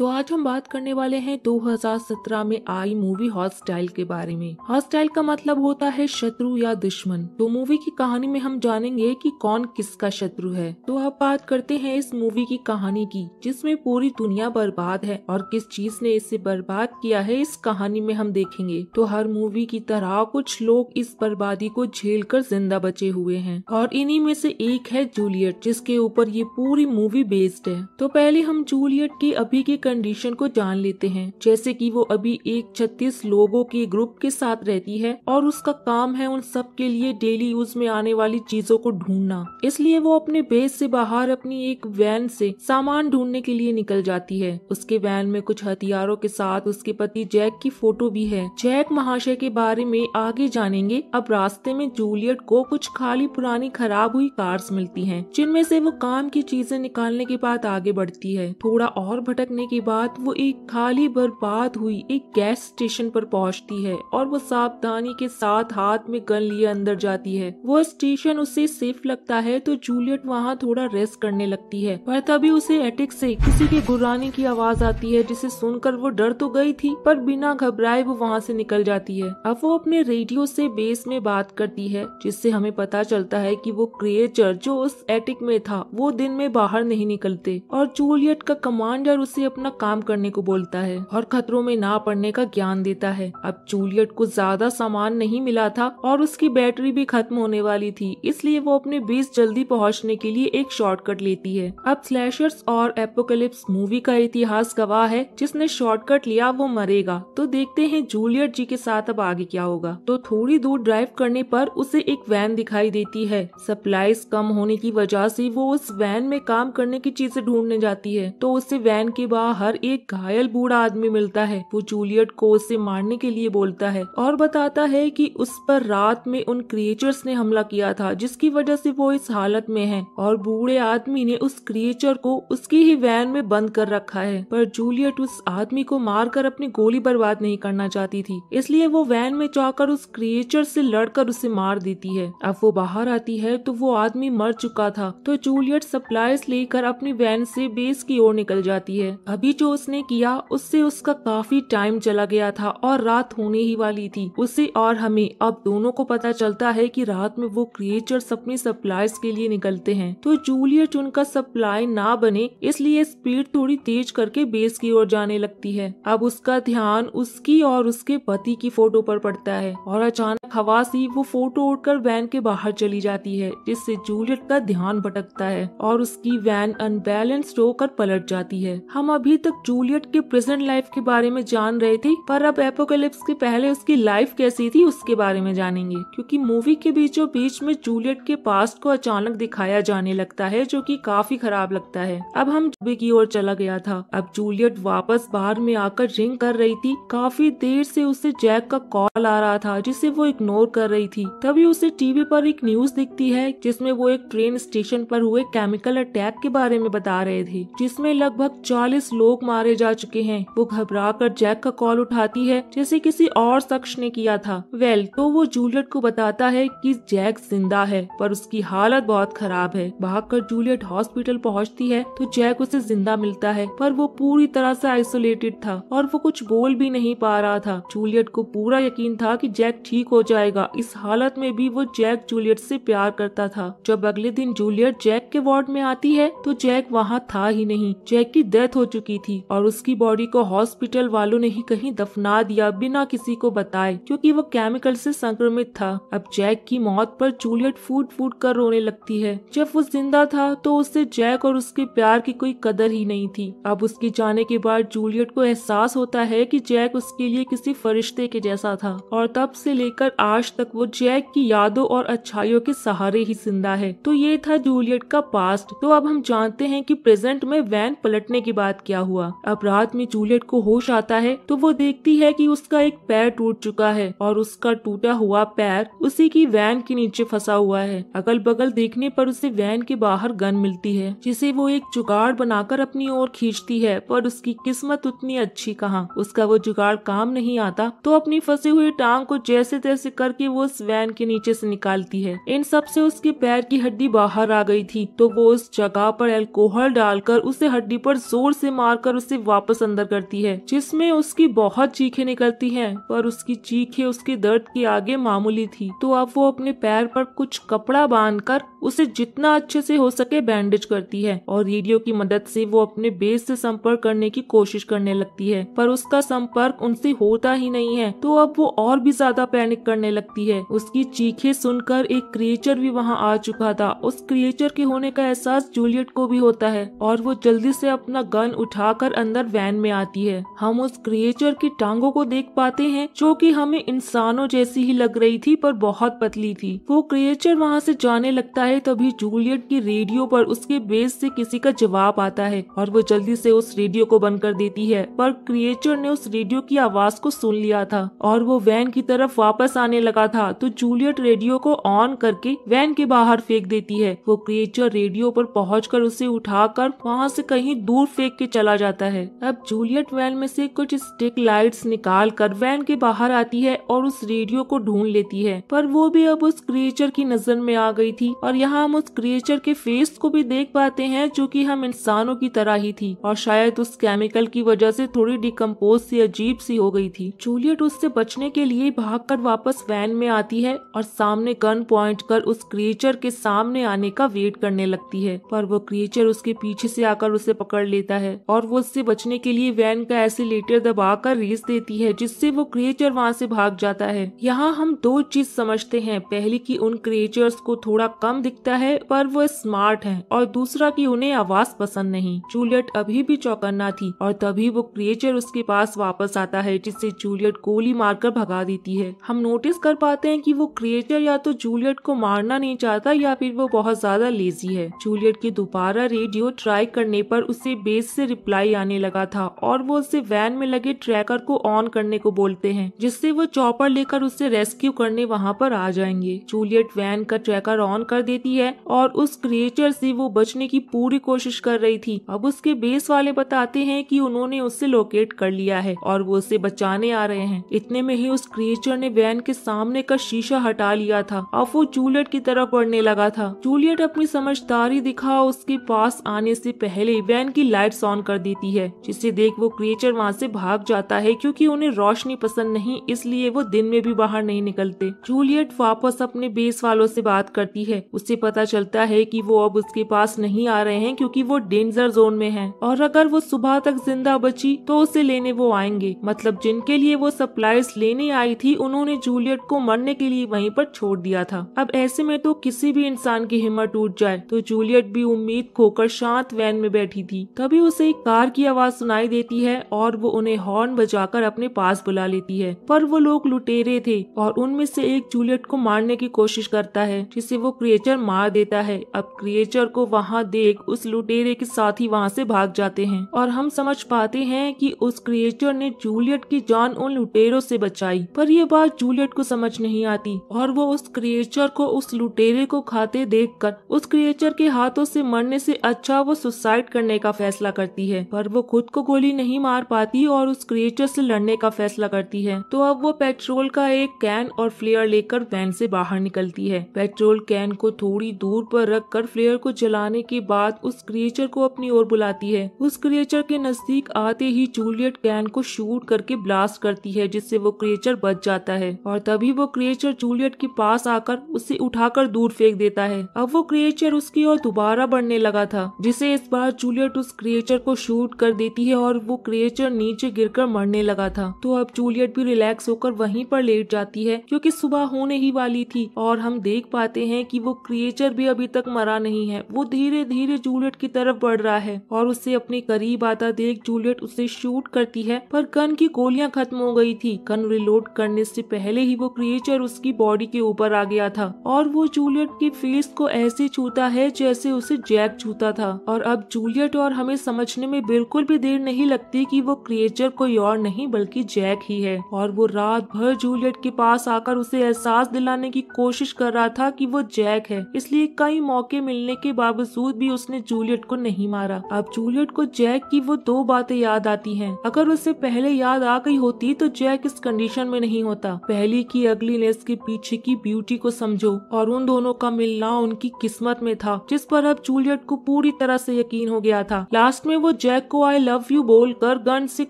तो आज हम बात करने वाले हैं 2017 में आई मूवी हॉस्टाइल के बारे में हॉस्टाइल का मतलब होता है शत्रु या दुश्मन तो मूवी की कहानी में हम जानेंगे कि कौन किसका शत्रु है तो अब बात करते हैं इस मूवी की कहानी की जिसमें पूरी दुनिया बर्बाद है और किस चीज ने इसे बर्बाद किया है इस कहानी में हम देखेंगे तो हर मूवी की तरह कुछ लोग इस बर्बादी को झेल कर जिंदा बचे हुए है और इन्ही में से एक है जूलियट जिसके ऊपर ये पूरी मूवी बेस्ड है तो पहले हम जूलियट की अभी के कंडीशन को जान लेते हैं जैसे कि वो अभी एक छत्तीस लोगों के ग्रुप के साथ रहती है और उसका काम है उन सब के लिए डेली यूज में आने वाली चीजों को ढूंढना इसलिए वो अपने बेस से बाहर अपनी एक वैन से सामान ढूंढने के लिए निकल जाती है उसके वैन में कुछ हथियारों के साथ उसके पति जैक की फोटो भी है जैक महाशय के बारे में आगे जानेंगे अब रास्ते में जूलियट को कुछ खाली पुरानी खराब हुई कार्स मिलती हैं, जिनमें से वो काम की चीजें निकालने के बाद आगे बढ़ती है थोड़ा और भटकने के बाद वो एक खाली बर्बाद हुई एक गैस स्टेशन पर पहुंचती है और वो सावधानी के साथ हाथ में गन लिए अंदर जाती है वो स्टेशन उसे सेफ लगता है तो जूलियट वहाँ थोड़ा रेस्ट करने लगती है पर तभी उसे एटिक से किसी के घुराने की आवाज आती है जिसे सुनकर वो डर तो गई थी पर बिना घबराए वो वहाँ से निकल जाती है अब वो अपने रेडियो से बेस में बात करती है जिससे हमें पता चलता है कि वो क्रिएचर जो उस एटिक में था वो दिन में बाहर नहीं निकलते और जूलियट का कमांडर उसे अपने अपना काम करने को बोलता है और खतरों में ना पड़ने का ज्ञान देता है अब जूलियट को ज्यादा सामान नहीं मिला था और उसकी बैटरी भी खत्म होने वाली थी इसलिए वो अपने बेस जल्दी पहुँचने के लिए एक शॉर्टकट लेती है अब स्लैशर्स और एपोकलिप्स मूवी का इतिहास गवाह है जिसने शॉर्टकट लिया वो मरेगा तो देखते है जूलियट जी के साथ अब आगे क्या होगा तो थोड़ी दूर ड्राइव करने पर उसे एक वैन दिखाई देती है सप्लाईज कम होने की वजह से वो उस वैन में काम करने की चीजें ढूंढने जाती है तो उसे वैन के बाहर बाहर एक घायल बूढ़ा आदमी मिलता है वो जूलियट को उसे मारने के लिए बोलता है और बताता है कि उस पर रात में उन क्रिएचर्स ने हमला किया था जिसकी वजह से वो इस हालत में है और बूढ़े आदमी ने उस क्रिएचर को उसकी ही वैन में बंद कर रखा है पर जूलियट उस आदमी को मारकर अपनी गोली बर्बाद नहीं करना चाहती थी इसलिए वो वैन में जाकर उस क्रिएचर से लड़कर उसे मार देती है अब वो बाहर आती है तो वो आदमी मर चुका था तो जूलियट सप्लाईज लेकर अपनी वैन से बेस की ओर निकल जाती है अब अभी जो उसने किया उससे उसका काफी टाइम चला गया था और रात होने ही वाली थी उसे और हमें अब दोनों को पता चलता है कि रात में वो क्रिएचर अपनी सप्लाईज के लिए निकलते हैं तो जूलियट उनका सप्लाई ना बने इसलिए स्पीड थोड़ी तेज करके बेस की ओर जाने लगती है अब उसका ध्यान उसकी और उसके पति की फोटो पर पड़ता है और अचानक हवा से वो फोटो उठकर वैन के बाहर चली जाती है जिससे जूलियट का ध्यान भटकता है और उसकी वैन अनबैलेंस्ड होकर पलट जाती है हम अभी अभी तक जूलियट के प्रेजेंट लाइफ के बारे में जान रहे थे पर अब एपोकलिप्स के पहले उसकी लाइफ कैसी थी उसके बारे में जानेंगे क्योंकि मूवी के बीचों बीच में जूलियट के पास्ट को अचानक दिखाया जाने लगता है जो की काफी खराब लगता है अब हम जुबे की ओर चला गया था अब जूलियट वापस बाहर में आकर रिंग कर रही थी काफी देर से उसे जैक का कॉल आ रहा था जिसे वो इग्नोर कर रही थी तभी उसे टीवी पर एक न्यूज दिखती है जिसमें वो एक ट्रेन स्टेशन पर हुए केमिकल अटैक के बारे में बता रहे थे जिसमें लगभग 40 लोग मारे जा चुके हैं वो घबरा कर जैक का कॉल उठाती है जैसे किसी और शख्स ने किया था वेल तो वो जूलियट को बताता है कि जैक जिंदा है पर उसकी हालत बहुत खराब है भागकर जूलियट हॉस्पिटल पहुंचती है तो जैक उसे जिंदा मिलता है पर वो पूरी तरह से आइसोलेटेड था और वो कुछ बोल भी नहीं पा रहा था जूलियट को पूरा यकीन था कि जैक ठीक हो जाएगा इस हालत में भी वो जैक जूलियट से प्यार करता था जब अगले दिन जूलियट जैक के वार्ड में आती है तो जैक वहाँ था ही नहीं जैक की डेथ हो चुकी चुकी थी और उसकी बॉडी को हॉस्पिटल वालों ने ही कहीं दफना दिया बिना किसी को बताए क्योंकि वो केमिकल से संक्रमित था अब जैक की मौत पर जूलियट फूट फूट कर रोने लगती है जब वो जिंदा था तो उससे जैक और उसके प्यार की कोई कदर ही नहीं थी अब उसके जाने के बाद जूलियट को एहसास होता है की जैक उसके लिए किसी फरिश्ते के जैसा था और तब से लेकर आज तक वो जैक की यादों और अच्छाइयों के सहारे ही जिंदा है तो ये था जूलियट का पास्ट तो अब हम जानते हैं कि प्रेजेंट में वैन पलटने की बात क्या हुआ अब रात में जूलियट को होश आता है तो वो देखती है कि उसका एक पैर टूट चुका है और उसका टूटा हुआ पैर उसी की वैन के नीचे फंसा हुआ है अगल बगल देखने पर उसे वैन के बाहर गन मिलती है जिसे वो एक जुगाड़ बनाकर अपनी ओर खींचती है पर उसकी किस्मत उतनी अच्छी कहाँ उसका वो जुगाड़ काम नहीं आता तो अपनी फंसे हुई टांग को जैसे तैसे करके वो उस वैन के नीचे से निकालती है इन सब से उसके पैर की हड्डी बाहर आ गई थी तो वो उस जगह पर एल्कोहल डालकर उसे हड्डी पर जोर से मार मारकर उसे वापस अंदर करती है जिसमें उसकी बहुत चीखें निकलती हैं पर उसकी चीखें उसके दर्द के आगे मामूली थी तो अब वो अपने पैर पर कुछ कपड़ा बांधकर उसे जितना अच्छे से हो सके बैंडेज करती है और रेडियो की मदद से वो अपने बेस से संपर्क करने की कोशिश करने लगती है पर उसका संपर्क उनसे होता ही नहीं है तो अब वो और भी ज्यादा पैनिक करने लगती है उसकी चीखे सुनकर एक क्रिएचर भी वहाँ आ चुका था उस क्रिएचर के होने का एहसास जूलियट को भी होता है और वो जल्दी से अपना गन उठाकर अंदर वैन में आती है हम उस क्रिएचर की टांगों को देख पाते हैं जो कि हमें इंसानों जैसी ही लग रही थी पर बहुत पतली थी वो क्रिएचर वहाँ से जाने लगता है है तभी जूलियट की रेडियो पर उसके बेस से किसी का जवाब आता है और वो जल्दी से उस रेडियो को बंद कर देती है पर क्रिएचर ने उस रेडियो की आवाज को सुन लिया था और वो वैन की तरफ वापस आने लगा था तो जूलियट रेडियो को ऑन करके वैन के बाहर फेंक देती है वो क्रिएचर रेडियो पर पहुँच उसे कर वहाँ से कहीं दूर फेंक के चला जाता है अब जूलियट वैन में से कुछ स्टिक लाइट निकाल कर वैन के बाहर आती है और उस रेडियो को ढूंढ लेती है पर वो भी अब उस क्रिएचर की नजर में आ गई थी और यहाँ हम उस क्रिएचर के फेस को भी देख पाते हैं जो कि हम इंसानों की तरह ही थी और शायद उस केमिकल की वजह से थोड़ी डिकम्पोज सी अजीब सी हो गई थी जूलियट उससे बचने के लिए भागकर वापस वैन में आती है और सामने गन पॉइंट कर उस क्रिएचर के सामने आने का वेट करने लगती है पर वो क्रिएचर उसके पीछे से आकर उसे पकड़ लेता है और वो उससे बचने के लिए वैन का लेटर दबा कर रेस देती है जिससे वो क्रिएचर वहाँ से भाग जाता है यहाँ हम दो चीज समझते हैं पहली की उन क्रिएचर्स को थोड़ा कम दिखता है पर वो स्मार्ट है और दूसरा की उन्हें आवाज पसंद नहीं जूलियट अभी भी चौकन्ना थी और तभी वो क्रिएचर उसके पास वापस आता है जिससे जूलियट गोली मारकर भगा देती है हम नोटिस कर पाते हैं कि वो क्रिएचर या तो जूलियट को मारना नहीं चाहता या फिर वो बहुत ज्यादा लेजी है जूलियट की दोबारा रेडियो ट्राई करने पर उसे बेस से रिप्लाई आने लगा था और वो उसे वैन में लगे ट्रैकर को ऑन करने को बोलते हैं जिससे वो चौपर लेकर उसे रेस्क्यू करने वहाँ पर आ जाएंगे जूलियट वैन का ट्रैकर ऑन कर देती देती है और उस क्रिएचर से वो बचने की पूरी कोशिश कर रही थी अब उसके बेस वाले बताते हैं कि उन्होंने उसे लोकेट कर लिया है और वो उसे बचाने आ रहे हैं इतने में ही उस क्रिएचर ने वैन के सामने का शीशा हटा लिया था अब वो जूलियट की तरफ बढ़ने लगा था जूलियट अपनी समझदारी दिखा उसके पास आने से पहले वैन की लाइट ऑन कर देती है जिसे देख वो क्रिएचर वहाँ से भाग जाता है क्योंकि उन्हें रोशनी पसंद नहीं इसलिए वो दिन में भी बाहर नहीं निकलते जूलियट वापस अपने बेस वालों से बात करती है उसे इससे पता चलता है कि वो अब उसके पास नहीं आ रहे हैं क्योंकि वो डेंजर जोन में है और अगर वो सुबह तक जिंदा बची तो उसे लेने वो आएंगे मतलब जिनके लिए वो सप्लाई लेने आई थी उन्होंने जूलियट को मरने के लिए वहीं पर छोड़ दिया था अब ऐसे में तो किसी भी इंसान की हिम्मत टूट जाए तो जूलियट भी उम्मीद खोकर शांत वैन में बैठी थी तभी उसे एक कार की आवाज सुनाई देती है और वो उन्हें हॉर्न बजाकर अपने पास बुला लेती है पर वो लोग लुटेरे थे और उनमें से एक जूलियट को मारने की कोशिश करता है जिसे वो क्रिएचर मार देता है अब क्रिएचर को वहाँ देख उस लुटेरे के साथ ही वहाँ से भाग जाते हैं और हम समझ पाते हैं कि उस क्रिएचर ने जूलियट की जान उन लुटेरों से बचाई पर यह बात जूलियट को समझ नहीं आती और वो उस क्रिएचर को उस लुटेरे को खाते कर उस क्रिएचर के हाथों से मरने से अच्छा वो सुसाइड करने का फैसला करती है पर वो खुद को गोली नहीं मार पाती और उस क्रिएचर से लड़ने का फैसला करती है तो अब वो पेट्रोल का एक कैन और फ्लेयर लेकर वैन से बाहर निकलती है पेट्रोल कैन को थोड़ी दूर पर रखकर फ्लेयर को जलाने के बाद उस क्रिएचर को अपनी ओर बुलाती है उस क्रिएचर के नजदीक आते ही जूलियट कैन को शूट करके ब्लास्ट करती है जिससे वो क्रिएचर बच जाता है और तभी वो क्रिएचर जूलियट के पास आकर उसे उठाकर दूर फेंक देता है अब वो क्रिएचर उसकी ओर दोबारा बढ़ने लगा था जिसे इस बार जूलियट उस क्रिएचर को शूट कर देती है और वो क्रिएचर नीचे गिरकर मरने लगा था तो अब जूलियट भी रिलैक्स होकर वहीं पर लेट जाती है क्योंकि सुबह होने ही वाली थी और हम देख पाते हैं कि वो क्रिएचर भी अभी तक मरा नहीं है वो धीरे धीरे जूलियट की तरफ बढ़ रहा है और उससे अपने करीब आता देख जूलियट उसे शूट करती है पर गन की गोलियां खत्म हो गई थी गन रिलोड करने से पहले ही वो क्रिएचर उसकी बॉडी के ऊपर आ गया था और वो जूलियट की फेस को ऐसे छूता है जैसे उसे जैक छूता था और अब जूलियट और हमें समझने में बिल्कुल भी देर नहीं लगती की वो क्रिएचर कोई और नहीं बल्कि जैक ही है और वो रात भर जूलियट के पास आकर उसे एहसास दिलाने की कोशिश कर रहा था की वो जैक है है इसलिए कई मौके मिलने के बावजूद भी उसने जूलियट को नहीं मारा अब जूलियट को जैक की वो दो बातें याद आती हैं अगर उसे पहले याद आ गई होती तो जैक इस कंडीशन में नहीं होता पहली की अगलीनेस के पीछे की ब्यूटी को समझो और उन दोनों का मिलना उनकी किस्मत में था जिस पर अब जूलियट को पूरी तरह से यकीन हो गया था लास्ट में वो जैक को आई लव यू कर गन से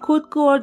खुद को और